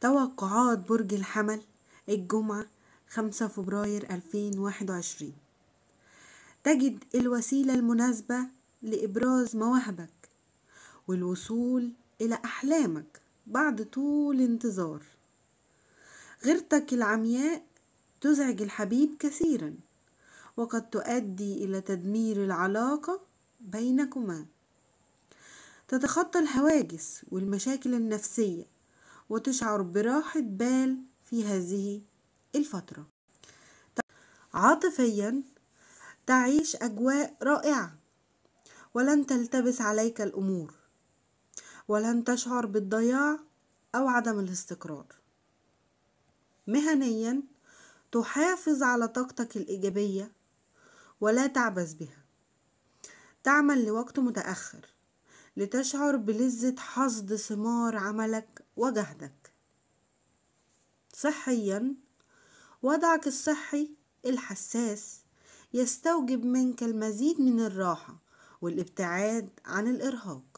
توقعات برج الحمل الجمعة 5 فبراير 2021 تجد الوسيلة المناسبة لإبراز مواهبك والوصول إلى أحلامك بعد طول انتظار غيرتك العمياء تزعج الحبيب كثيرا وقد تؤدي إلى تدمير العلاقة بينكما تتخطى الهواجس والمشاكل النفسيه وتشعر براحة بال في هذه الفترة عاطفيا تعيش أجواء رائعة ولن تلتبس عليك الأمور ولن تشعر بالضياع أو عدم الاستقرار مهنيا تحافظ على طاقتك الإيجابية ولا تعبث بها تعمل لوقت متأخر لتشعر بلذة حصد ثمار عملك وجهدك صحيا وضعك الصحي الحساس يستوجب منك المزيد من الراحة والابتعاد عن الإرهاق